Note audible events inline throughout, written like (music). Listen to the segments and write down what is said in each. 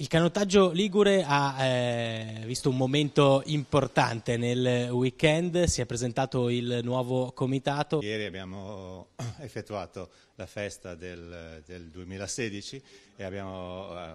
Il canottaggio Ligure ha eh, visto un momento importante nel weekend, si è presentato il nuovo comitato. Ieri abbiamo (coughs) effettuato la festa del, del 2016 e abbiamo eh,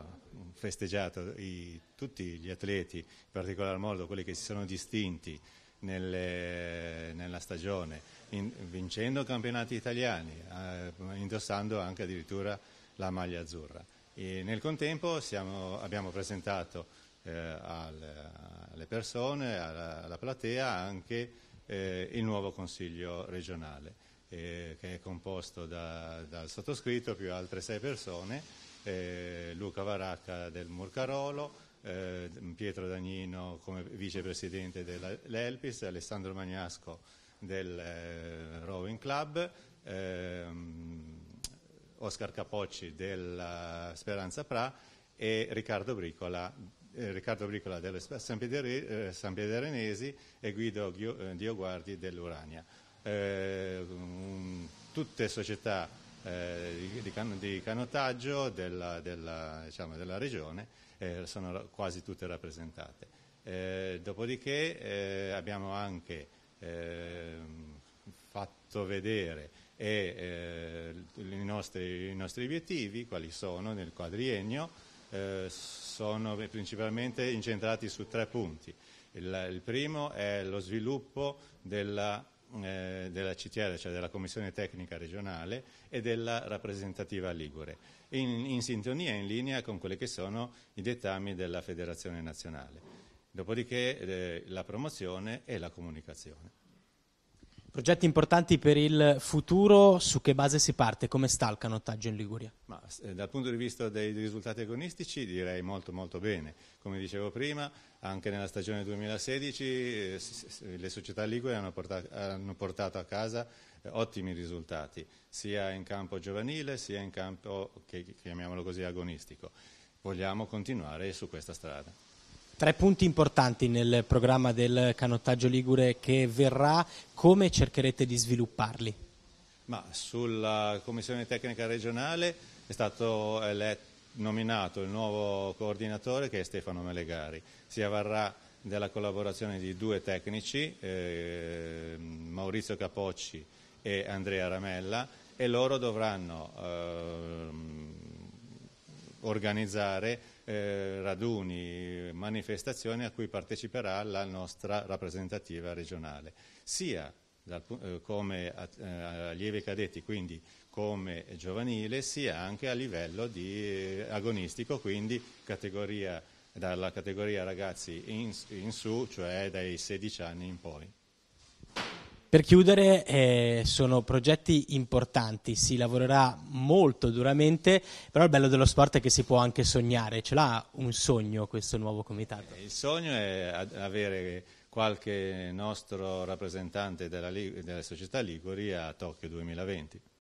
festeggiato i, tutti gli atleti, in particolar modo quelli che si sono distinti nelle, nella stagione, in, vincendo campionati italiani, eh, indossando anche addirittura la maglia azzurra. E nel contempo siamo, abbiamo presentato eh, al, alle persone, alla, alla platea, anche eh, il nuovo Consiglio regionale, eh, che è composto da, dal sottoscritto più altre sei persone, eh, Luca Varacca del Murcarolo, eh, Pietro Dagnino come vicepresidente dell'Elpis, Alessandro Magnasco del eh, Rowing Club, ehm, Oscar Capocci della eh, Speranza Pra e Riccardo Bricola, eh, Riccardo Bricola delle eh, San, Piederenesi e Guido eh, Dioguardi dell'Urania. Um, tutte società di, di, can, di, canottaggio della, della, diciamo, della regione sono quasi tutte rappresentate. dopodiché abbiamo anche ehm, fatto vedere e, eh, i, nostri, i, nostri, obiettivi, quali sono nel quadriennio, eh, sono principalmente incentrati su tre punti. Il, il primo è lo sviluppo della, eh, della, CTR, cioè della Commissione Tecnica Regionale e della rappresentativa Ligure, in, in sintonia e in linea con quelli che sono i dettami della Federazione Nazionale. Dopodiché eh, la promozione e la comunicazione. Progetti importanti per il futuro, su che base si parte? Come sta il canottaggio in Liguria? Ma, eh, dal punto di vista dei risultati agonistici direi molto molto bene. Come dicevo prima, anche nella stagione 2016 eh, le società ligure hanno portato, hanno portato a casa eh, ottimi risultati, sia in campo giovanile sia in campo, che, chiamiamolo così, agonistico. Vogliamo continuare su questa strada. Tre punti importanti nel programma del canottaggio Ligure che verrà, come cercherete di svilupparli? Ma sulla Commissione Tecnica Regionale è stato nominato il nuovo coordinatore che è Stefano Melegari, si avverrà della collaborazione di due tecnici, eh, Maurizio Capocci e Andrea Ramella e loro dovranno eh, organizzare eh, raduni, manifestazioni a cui parteciperà la nostra rappresentativa regionale, sia dal, eh, come eh, allievi cadetti, quindi come giovanile, sia anche a livello di, eh, agonistico, quindi categoria, dalla categoria ragazzi in, in su, cioè dai 16 anni in poi. Per chiudere, eh, sono progetti importanti, si lavorerà molto duramente, però il bello dello sport è che si può anche sognare, ce l'ha un sogno questo nuovo comitato? Eh, il sogno è avere qualche nostro rappresentante della, della società Liguri a Tokyo 2020.